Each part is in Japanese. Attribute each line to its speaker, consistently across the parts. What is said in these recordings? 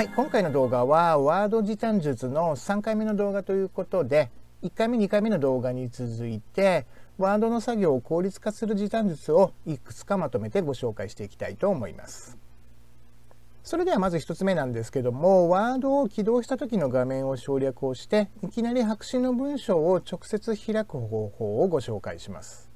Speaker 1: はい、今回の動画はワード時短術の3回目の動画ということで1回目2回目の動画に続いてワードの作業を効率化する時短術をいくつかまとめてご紹介していきたいと思います。それではまず1つ目なんですけどもワードを起動した時の画面を省略をしていきなり白紙の文章を直接開く方法をご紹介します。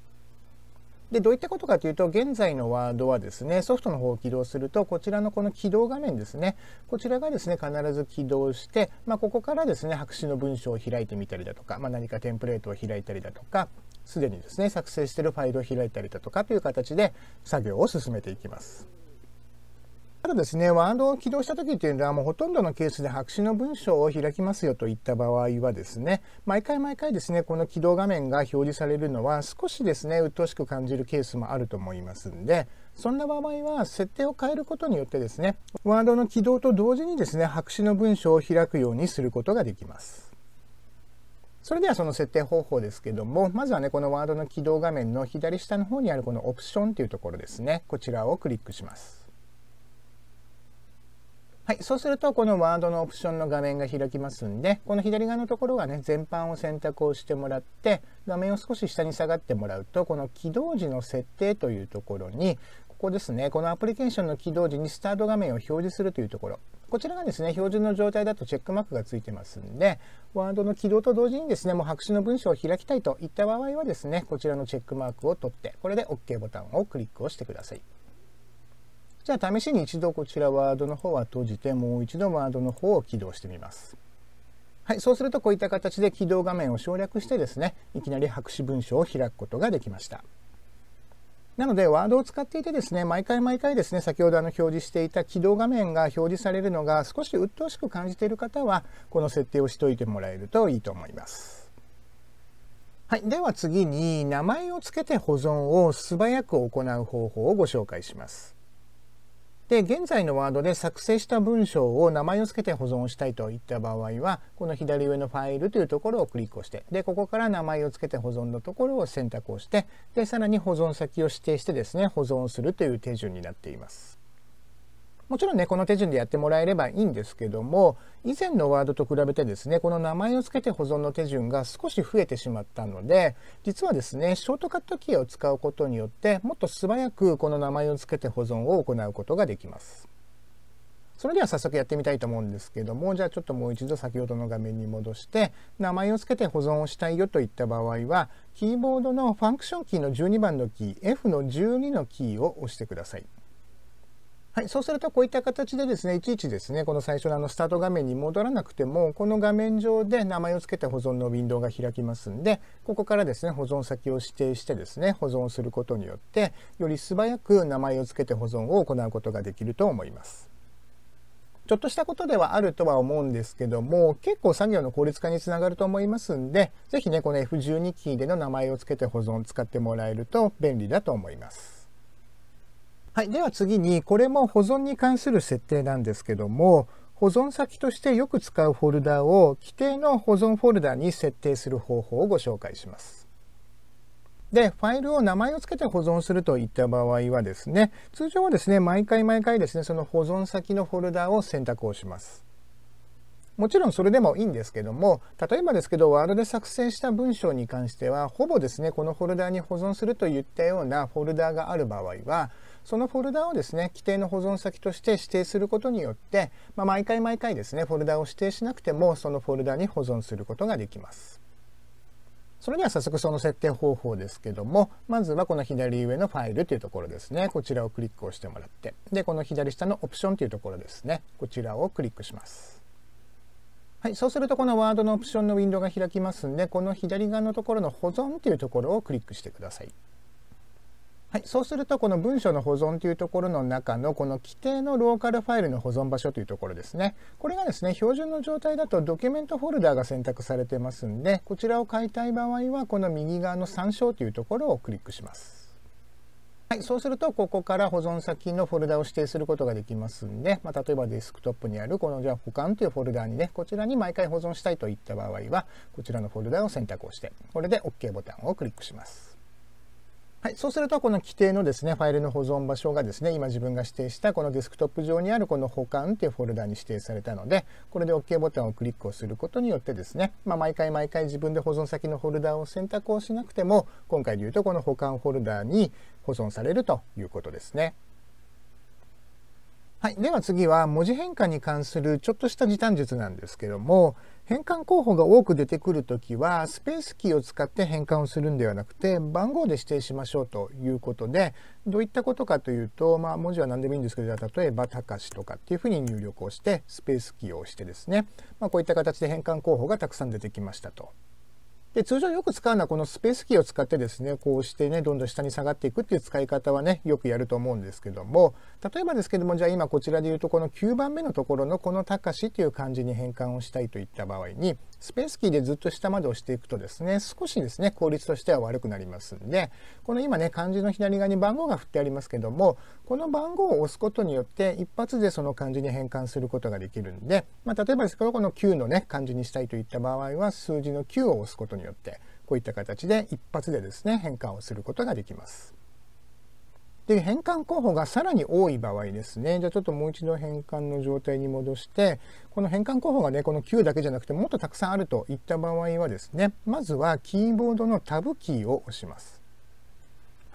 Speaker 1: でどういったことかというと現在のワードはですねソフトの方を起動するとこちらのこの起動画面ですねこちらがですね必ず起動して、まあ、ここからですね白紙の文章を開いてみたりだとか、まあ、何かテンプレートを開いたりだとかすでにですね作成しているファイルを開いたりだとかという形で作業を進めていきます。ただですね、ワードを起動した時っていうのは、もうほとんどのケースで白紙の文章を開きますよといった場合はですね、毎回毎回ですね、この起動画面が表示されるのは少しですね、鬱陶しく感じるケースもあると思いますんで、そんな場合は設定を変えることによってですね、ワードの起動と同時にですね、白紙の文章を開くようにすることができます。それではその設定方法ですけども、まずはね、このワードの起動画面の左下の方にあるこのオプションというところですね、こちらをクリックします。はい、そうするとこのワードのオプションの画面が開きますんでこの左側のところはね全般を選択をしてもらって画面を少し下に下がってもらうとこの起動時の設定というところにここですねこのアプリケーションの起動時にスタート画面を表示するというところこちらがですね標準の状態だとチェックマークがついてますんでワードの起動と同時にですねもう白紙の文章を開きたいといった場合はですねこちらのチェックマークを取ってこれで OK ボタンをクリックをしてください。じゃあ試しに一度こちらワードの方は閉じてもう一度ワードの方を起動してみます。はい、そうするとこういった形で起動画面を省略してですね、いきなり白紙文書を開くことができました。なので、ワードを使っていてですね、毎回毎回ですね、先ほどあの表示していた起動画面が表示されるのが少し鬱陶しく感じている方は、この設定をしといてもらえるといいと思います。はい、では次に、名前を付けて保存を素早く行う方法をご紹介します。で現在のワードで作成した文章を名前を付けて保存したいといった場合はこの左上のファイルというところをクリックをしてでここから名前を付けて保存のところを選択をしてでさらに保存先を指定してですね保存するという手順になっています。もちろんねこの手順でやってもらえればいいんですけども以前のワードと比べてですねこの名前を付けて保存の手順が少し増えてしまったので実はですねショートカットキーを使うことによってもっと素早くこの名前を付けて保存を行うことができます。それでは早速やってみたいと思うんですけどもじゃあちょっともう一度先ほどの画面に戻して名前を付けて保存をしたいよといった場合はキーボードのファンクションキーの12番のキー F の12のキーを押してください。はい、そうするとこういった形でですねいちいちですねこの最初のあのスタート画面に戻らなくてもこの画面上で名前を付けて保存のウィンドウが開きますんでここからですね保存先を指定してですね保存することによってより素早く名前を付けて保存を行うことができると思います。ちょっとしたことではあるとは思うんですけども結構作業の効率化につながると思いますんで是非ねこの F12 キーでの名前を付けて保存使ってもらえると便利だと思います。はい、では次にこれも保存に関する設定なんですけども保存先としてよく使うフォルダを規定の保存フォルダに設定する方法をご紹介します。で、ファイルを名前を付けて保存するといった場合はですね、通常はですね、毎回毎回ですね、その保存先のフォルダを選択をします。もちろんそれでもいいんですけども例えばですけどワードで作成した文章に関してはほぼですねこのフォルダに保存するといったようなフォルダがある場合はそのフォルダをですね規定の保存先として指定することによって、まあ、毎回毎回ですねフォルダを指定しなくてもそのフォルダに保存することができます。それでは早速その設定方法ですけども、まずはこの左上のファイルというところですね。こちらをクリックをしてもらって、で、この左下のオプションというところですね。こちらをクリックします。はい、そうするとこのワードのオプションのウィンドウが開きますんで、この左側のところの保存というところをクリックしてください。はい、そうするとこの文章の保存というところの中のこの規定のローカルファイルの保存場所というところですね。これがですね、標準の状態だとドキュメントフォルダーが選択されてますんで、こちらを変えたい場合はこの右側の参照というところをクリックします。はい、そうするとここから保存先のフォルダを指定することができますんで、まあ、例えばデスクトップにあるこのじゃあ保管というフォルダにねこちらに毎回保存したいといった場合はこちらのフォルダを選択をしてこれで OK ボタンをクリックします。はい、そうするとこの規定のですねファイルの保存場所がですね今自分が指定したこのデスクトップ上にあるこの保管というフォルダに指定されたのでこれで OK ボタンをクリックをすることによってですね、まあ、毎回毎回自分で保存先のフォルダを選択をしなくても今回で言うとこの保管フォルダに保存されるということですね。はい、では次は文字変換に関するちょっとした時短術なんですけども変換候補が多く出てくる時はスペースキーを使って変換をするんではなくて番号で指定しましょうということでどういったことかというと、まあ、文字は何でもいいんですけど例えば「たかし」とかっていうふうに入力をしてスペースキーを押してですね、まあ、こういった形で変換候補がたくさん出てきましたと。で通常よく使うのはこのスペースキーを使ってですねこうしてねどんどん下に下がっていくっていう使い方はねよくやると思うんですけども例えばですけどもじゃあ今こちらで言うとこの9番目のところのこの「高し」という漢字に変換をしたいといった場合にスペースキーでずっと下まで押していくとですね少しですね効率としては悪くなりますんでこの今ね漢字の左側に番号が振ってありますけどもこの番号を押すことによって一発でその漢字に変換することができるんで、まあ、例えばですけどこの9のね漢字にしたいといった場合は数字の9を押すことにによってこういった形で一発でですね変換をすることができます。で変換候補がさらに多い場合ですねじゃあちょっともう一度変換の状態に戻してこの変換候補がねこの Q だけじゃなくてもっとたくさんあるといった場合はですねまずはキーボードのタブキーを押します。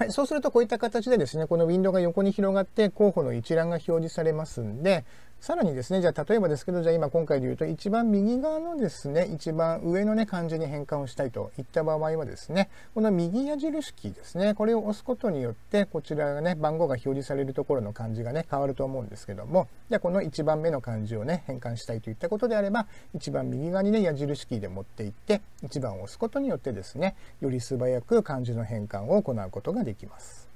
Speaker 1: はい、そうするとこういった形でですね、このウィンドウが横に広がって候補の一覧が表示されますんで、さらにですね、じゃあ例えばですけど、じゃあ今今回で言うと一番右側のですね、一番上のね、漢字に変換をしたいといった場合はですね、この右矢印キーですね、これを押すことによって、こちらがね、番号が表示されるところの漢字がね、変わると思うんですけども、じゃあこの一番目の漢字をね、変換したいといったことであれば、一番右側にね、矢印キーで持っていって、一番を押すことによってですね、より素早く漢字の変換を行うことができます。できます。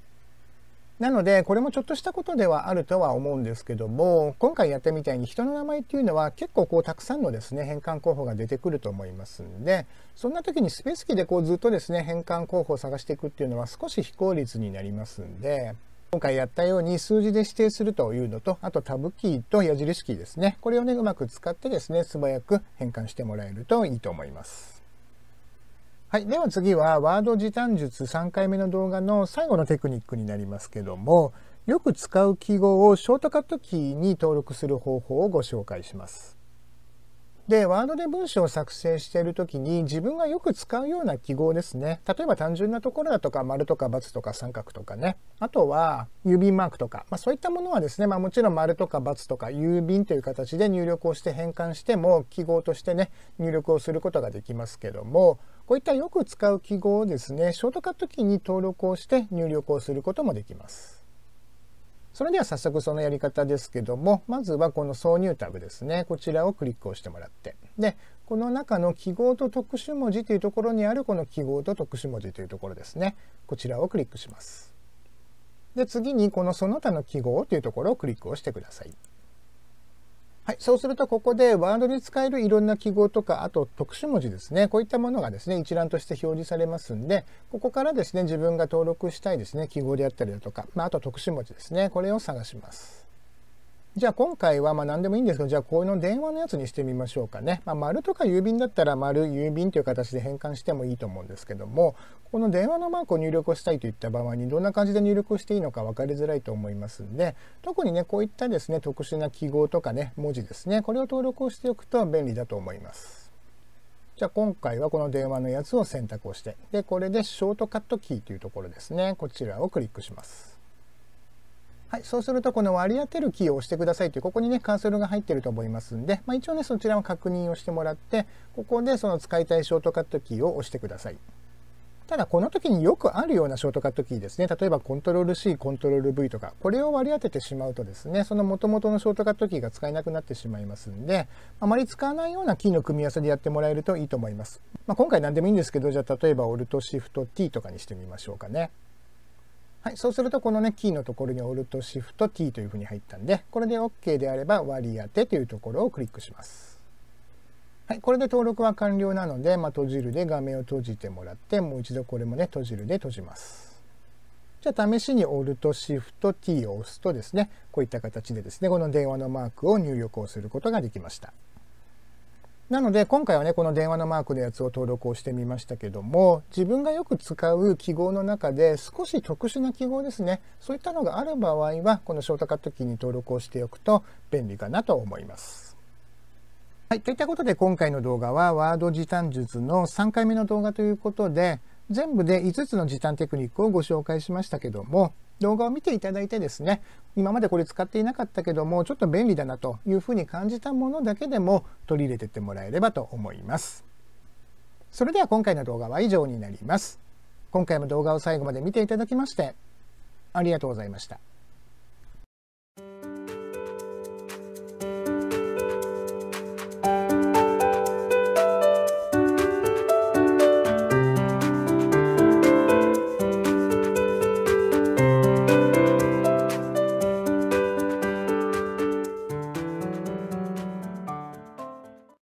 Speaker 1: なのでこれもちょっとしたことではあるとは思うんですけども今回やったみたいに人の名前っていうのは結構こうたくさんのですね変換候補が出てくると思いますんでそんな時にスペースキーでこうずっとですね変換候補を探していくっていうのは少し非効率になりますんで今回やったように数字で指定するというのとあとタブキーと矢印キーですねこれをねうまく使ってですね素早く変換してもらえるといいと思います。はい、では次はワード時短術3回目の動画の最後のテクニックになりますけどもよく使う記号をショートカットキーに登録する方法をご紹介します。で、ワードで文章を作成しているときに自分がよく使うような記号ですね。例えば単純なところだとか、丸とか×とか三角とかね。あとは、郵便マークとか。まあそういったものはですね、まあもちろん丸とか×とか郵便という形で入力をして変換しても記号としてね、入力をすることができますけども、こういったよく使う記号をですね、ショートカットキーに登録をして入力をすることもできます。それでは早速そのやり方ですけども、まずはこの挿入タブですね。こちらをクリックをしてもらって。で、この中の記号と特殊文字というところにあるこの記号と特殊文字というところですね。こちらをクリックします。で、次にこのその他の記号というところをクリックをしてください。はい、そうするとここでワードに使えるいろんな記号とかあと特殊文字ですねこういったものがですね一覧として表示されますんでここからですね自分が登録したいですね記号であったりだとか、まあ、あと特殊文字ですねこれを探します。じゃあ今回はまあ何でもいいんですけど、じゃあこういうの電話のやつにしてみましょうかね。まあ、丸とか郵便だったら丸郵便という形で変換してもいいと思うんですけども、この電話のマークを入力したいといった場合にどんな感じで入力していいのか分かりづらいと思いますんで、特にね、こういったですね、特殊な記号とかね、文字ですね、これを登録をしておくと便利だと思います。じゃあ今回はこの電話のやつを選択をして、で、これでショートカットキーというところですね、こちらをクリックします。はい、そうするとこの割り当てるキーを押してくださいというここにねカーソルが入ってると思いますんで、まあ、一応ねそちらを確認をしてもらってここでその使いたいショートカットキーを押してください。ただこの時によくあるようなショートカットキーですね例えばコントロール C コントロール V とかこれを割り当ててしまうとですねその元々のショートカットキーが使えなくなってしまいますんであまり使わないようなキーの組み合わせでやってもらえるといいと思います、まあ、今回何でもいいんですけどじゃあ例えば ALTSHIFT-T とかにしてみましょうかねはい、そうするとこのねキーのところに a l t シフト t というふうに入ったんでこれで OK であれば割り当てというところをクリックします。はい、これで登録は完了なので、まあ、閉じるで画面を閉じてもらってもう一度これもね閉じるで閉じます。じゃあ試しに a l t シフト t を押すとですねこういった形でですねこの電話のマークを入力をすることができました。なので今回はねこの電話のマークのやつを登録をしてみましたけども自分がよく使う記号の中で少し特殊な記号ですねそういったのがある場合はこのショートカットキーに登録をしておくと便利かなと思います。はい、といったことで今回の動画はワード時短術の3回目の動画ということで全部で5つの時短テクニックをご紹介しましたけども動画を見ていただいてですね今までこれ使っていなかったけどもちょっと便利だなというふうに感じたものだけでも取り入れてってもらえればと思います。それでは今回の動画は以上になります。今回も動画を最後まで見ていただきましてありがとうございました。